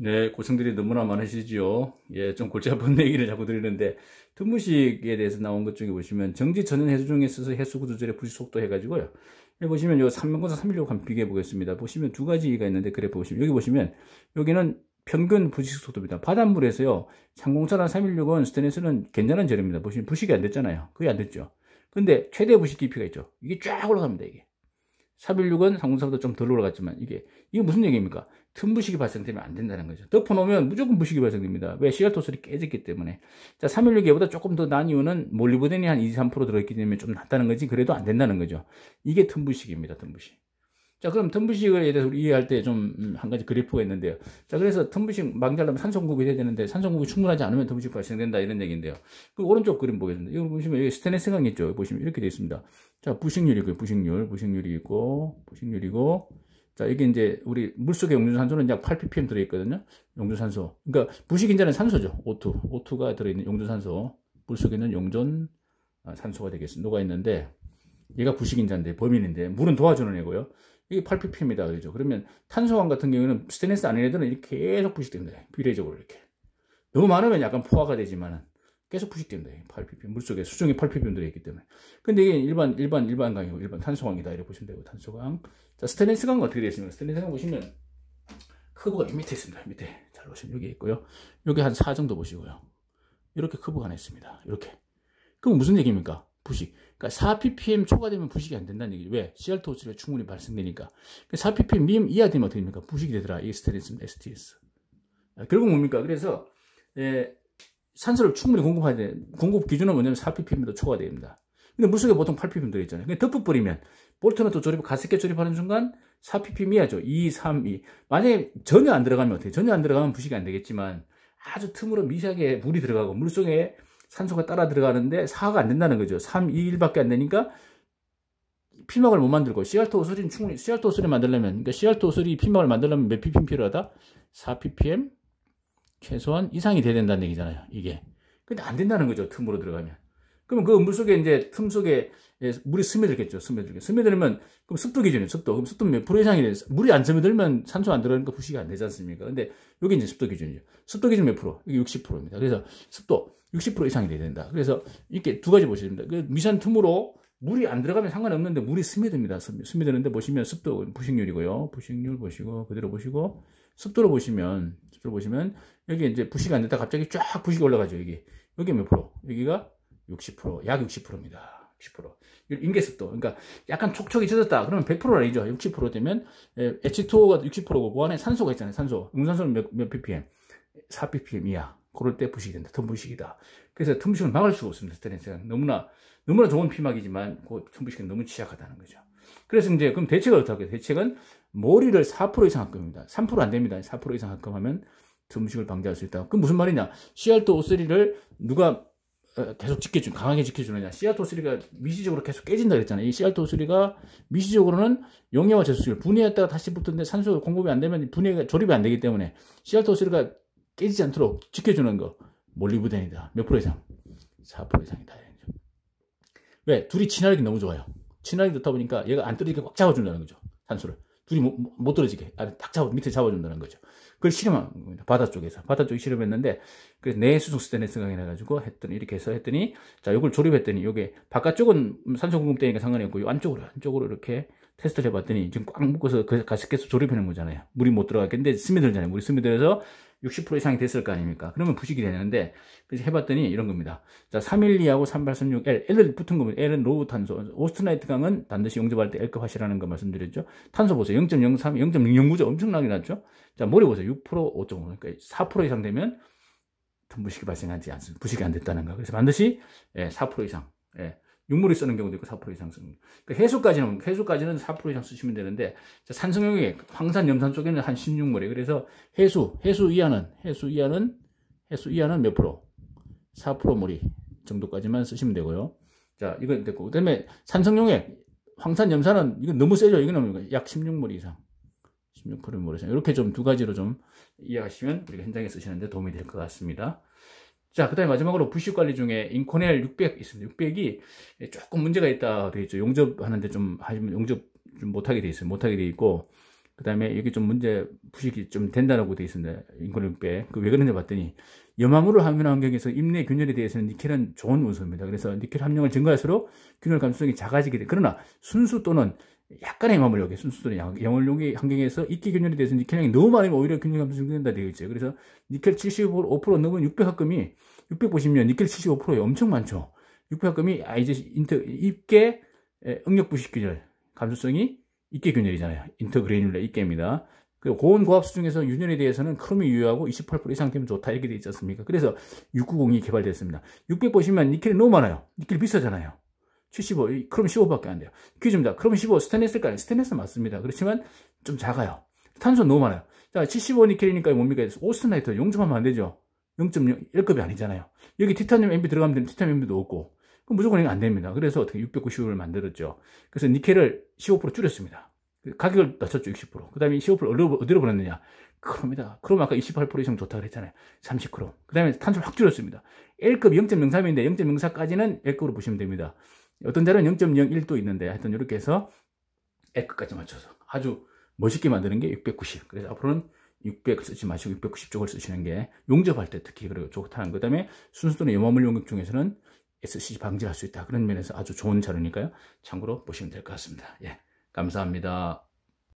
네, 고충들이 너무나 많으시지요. 예, 좀 골치 아픈 얘기를 자꾸 드리는데, 드무식에 대해서 나온 것 중에 보시면, 정지 전원 해수 중에 있어서 해수구 조절의 부식 속도 해가지고요. 여기 예, 보시면, 요 3명권사 316 한번 비교해 보겠습니다. 보시면 두 가지가 있는데, 그래 보시면, 여기 보시면, 여기는 평균 부식 속도입니다. 바닷물에서요, 상공차나 316은 스테인스는 괜찮은 절입니다 보시면 부식이 안 됐잖아요. 그게 안 됐죠. 근데 최대 부식 깊이가 있죠. 이게 쫙 올라갑니다, 이게. 416은 상군사보다 좀 덜 올라갔지만 이게 이게 무슨 얘기입니까? 틈 부식이 발생되면 안 된다는 거죠. 덮어놓으면 무조건 부식이 발생됩니다. 왜? 시가토슬이 깨졌기 때문에. 자, 316 얘보다 조금 더 난 이유는 몰리브덴이 한 2, 3% 들어있기 때문에 좀 낫다는 거지 그래도 안 된다는 거죠. 이게 틈 부식입니다. 틈 부식. 자, 그럼 틈부식에 대해서 우리 이해할 때 좀한 음, 가지 그래프가 있는데요. 자, 그래서 틈부식 망자려면 산성국이 돼야 되는데 산성국이 충분하지 않으면 틈부식 발생된다 이런 얘기인데요. 그 오른쪽 그림 보겠습니다. 이거 보시면 여기 스테 생각이 있죠. 보시면 이렇게 되어 있습니다. 자, 부식률이고요. 부식률, 부식률이고, 부식률이고. 자, 이게 이제 우리 물속의 용준산소는약 8ppm 들어있거든요. 용준산소 그러니까 부식인자는 산소죠. O2. O2가 들어있는 용준산소 물속에 있는 용존 아, 산소가 되겠습니다. 녹아 있는데 얘가 부식인자인데 범인인데 물은 도와주는 애고요. 이게 8ppm이다 그죠? 그러면 탄소광 같은 경우에는 스테인리스 아닌 애들은 이렇게 계속 부식됩니다. 비례적으로 이렇게. 너무 많으면 약간 포화가 되지만 은 계속 부식된다. 8ppm. 물속에 수중에 8ppm 들어 있기 때문에. 근데 이게 일반 일반 일반 강이고 일반 탄소강이다 이렇게 보시면 되고 탄소강. 자, 스테인리스 강은 어떻게 되어 있습니까? 스테인리스 강 보시면 크브가이 밑에 있습니다. 밑에. 잘 보시면 여기 있고요. 여기 한 4 정도 보시고요. 이렇게 크브가 하나 있습니다. 이렇게. 그럼 무슨 얘기입니까? 부식. 그러니까 4ppm 초과되면 부식이 안 된다는 얘기죠. 왜? CR2O가 충분히 발생되니까. 4ppm 그 미음 이하 되면 어떻게 됩니까? 부식이 되더라. 이게 스테인리스 STS. 결국 뭡니까? 그래서 예, 산소를 충분히 공급하야 돼. 공급 기준은 뭐냐면 4ppm도 초과됩니다. 근데 물속에 보통 8ppm 들어있잖아요. 근데 덮어버리면 볼트는 또 조립, 가습기 조립하는 순간 4ppm 이하죠. 2, 3, 2. 만약에 전혀 안 들어가면 어떻게? 전혀 안 들어가면 부식이 안 되겠지만 아주 틈으로 미세하게 물이 들어가고 물속에 산소가 따라 들어가는데 4가 안 된다는 거죠. 3, 2, 1밖에 안 되니까 피막을 못 만들고 CR2 소리는 충분히 CR2 소리 만들려면 그러니까 CR2 소리 피막을 만들려면 몇 ppm 필요하다? 4ppm 최소한 이상이 돼야 된다는 얘기잖아요. 이게. 근데 안 된다는 거죠. 틈으로 들어가면. 그러면 그 물 속에 이제 틈 속에 예, 물이 스며들겠죠. 스며들게. 스며들면 그럼 습도 기준이에요. 습도. 그럼 습도 몇 프로 이상이 돼. 물이 안 스며들면 산소 안 들어가니까 부식이 안 되지 않습니까? 근데 여기 이제 습도 기준이죠. 습도 기준 몇 프로? 이게 60%입니다. 그래서 습도 60% 이상이 돼야 된다. 그래서 이렇게 두 가지 보시면 됩니다. 그 미세한 틈으로 물이 안 들어가면 상관없는데 물이 스며듭니다. 스며드는데 보시면 습도 부식률이고요. 부식률 보시고 그대로 보시고 습도로 보시면 습도로 보시면 여기 이제 부식이 안 됐다 갑자기 쫙 부식이 올라가죠. 여기 여기 몇 프로? 여기가 60%, 약 60%입니다. 60%. 인계습도. 그러니까 약간 촉촉이 젖었다. 그러면 100% 아니죠. 60% 되면 예, H2O가 60%고 그 안에 산소가 있잖아요. 산소. 응산소는 몇, 몇 ppm? 4ppm 이하. 그럴 때 부식이 된다. 덤불식이다. 그래서 틈부식을 막을 수가 없습니다. 스트레스는 너무나 너무나 좋은 피막이지만 그 틈부식은 너무 취약하다는 거죠. 그래서 이제 그럼 대책은 어떻게 해요? 대책은 머리를 4% 이상 합금입니다. 3%안 됩니다. 4% 이상 합금하면 틈부식을 방지할 수 있다. 그 무슨 말이냐? CR2O3를 누가 어, 계속 지켜주 강하게 지켜주느냐. CR2O3가 미시적으로 계속 깨진다 그랬잖아요. 이 CR2O3가 미시적으로는 용해와 제수를 분해했다가 다시 붙는데 었 산소 공급이 안 되면 분해가 조립이 안 되기 때문에 CR2O3가 깨지지 않도록 지켜주는 거. 몰리브덴이다. 몇 프로 이상? 4% 이상이다. 왜? 둘이 친화력이 너무 좋아요. 친화력이 좋다 보니까 얘가 안 떨어지게 꽉 잡아준다는 거죠. 산소를. 둘이 못, 못 떨어지게. 아래 딱 잡아, 밑에 잡아준다는 거죠. 그걸 실험한 겁니다. 바다 쪽에서. 바다 쪽에 실험했는데, 그래서 내 수송스탠에 생각해가지고 했더니, 이렇게 해서 했더니, 자, 요걸 조립했더니, 요게, 바깥쪽은 산소 공급되니까 상관이 없고, 안쪽으로, 안쪽으로 이렇게 테스트를 해봤더니, 지금 꽉 묶어서 계속 그 조립해놓은 거잖아요. 물이 못 들어갔겠는데, 스며들잖아요. 물이 스며들어서 60% 이상이 됐을 거 아닙니까? 그러면 부식이 되는데 그래서 해봤더니 이런 겁니다. 자, 312하고 3836L, L을 붙은 겁니다. L은 로우 탄소. 오스트나이트 강은 반드시 용접할 때 L급 하시라는 거 말씀드렸죠. 탄소 보세요. 0.03, 0 0 6 9죠 엄청나게 낮죠. 자, 모래 보세요. 6%, 5.5. 그러니까 4% 이상 되면 부식이 발생하지 않습니다. 부식이 안 됐다는 거. 그래서 반드시 4% 예, 이상. 예, 육물이 쓰는 경우도 있고 4% 이상 쓰는 그러니까 해수까지는 해수까지는 4% 이상 쓰시면 되는데 산성용액 황산 염산 쪽에는 한 16물이 그래서 해수 해수 이하는 해수 이하는 해수 이하는 몇 프로 4% 물이 정도까지만 쓰시면 되고요 자 이건 됐고 그 다음에 산성용액 황산 염산은 이건 너무 세죠 이거는 약 16물 이상 16% 물이 이상 이렇게 좀 두 가지로 좀 이해하시면 우리가 현장에 쓰시는데 도움이 될 것 같습니다 자, 그 다음에 마지막으로 부식 관리 중에 인코넬 600 있습니다. 600이 조금 문제가 있다 되어 있죠. 용접하는데 좀, 하시면 용접 좀 못하게 되어 있어요. 못하게 되어 있고, 그 다음에 여기 좀 문제 부식이 좀 된다라고 되어 있습니다. 인코넬 600. 그 왜 그런지 봤더니, 염화물을 함유한 환경에서 임내 균열에 대해서는 니켈은 좋은 원소입니다. 그래서 니켈 함량을 증가할수록 균열 감수성이 작아지게 돼. 그러나 순수 또는 약간의 마물력의 순수들의 양물용이 환경에서 이끼 균열이돼해서 니켈량이 너무 많으면 오히려 균열감소 증가된다 되어 있죠. 그래서 니켈 75% 넘은 600합금이 650면 니켈 75%에 엄청 많죠. 600합금이 아 이제 인터 입계 응력 부식 균열 감소성이 입계 균열이잖아요. 인터그레뉴라 입계입니다. 그 고온 고압 수중에서 유년에 대해서는 크롬이 유효하고 28% 이상 되면 좋다 이렇게 돼 있지 않습니까? 그래서 690이 개발됐습니다. 600 보시면 니켈이 너무 많아요. 니켈 비싸잖아요. 75, 크롬 15밖에 안 돼요. 퀴즈입니다. 크롬 15, 스테인리스일까요? 스테인리스 맞습니다. 그렇지만 좀 작아요. 탄소 너무 많아요. 자, 75니켈이니까 뭡니까? 오스나이터 용접하면 안 되죠. 0.1급이 0 아니잖아요. 여기 티타늄 MB 들어가면 되는 티타늄 MB도 없고 그럼 무조건 이거 안 됩니다. 그래서 어떻게 690을 만들었죠. 그래서 니켈을 15% 줄였습니다. 그 가격을 낮췄죠, 60%. 그 다음에 15% 어디로, 어디로 보냈느냐? 크롬이다. 크롬 아까 28% 이상 좋다 그랬잖아요. 30크롬. 그 다음에 탄소 확 줄였습니다. L급 0.03인데 0.04까지는 L급으로 보시면 됩니다. 어떤 자료는 0.01도 있는데 하여튼 이렇게 해서 L 끝까지 맞춰서 아주 멋있게 만드는 게 690. 그래서 앞으로는 600 쓰지 마시고 690쪽을 쓰시는 게 용접할 때 특히 그리고 좋다는 그 다음에 순수도는 염화물 용역 중에서는 SCG 방지할 수 있다. 그런 면에서 아주 좋은 자료니까요. 참고로 보시면 될 것 같습니다. 예. 감사합니다.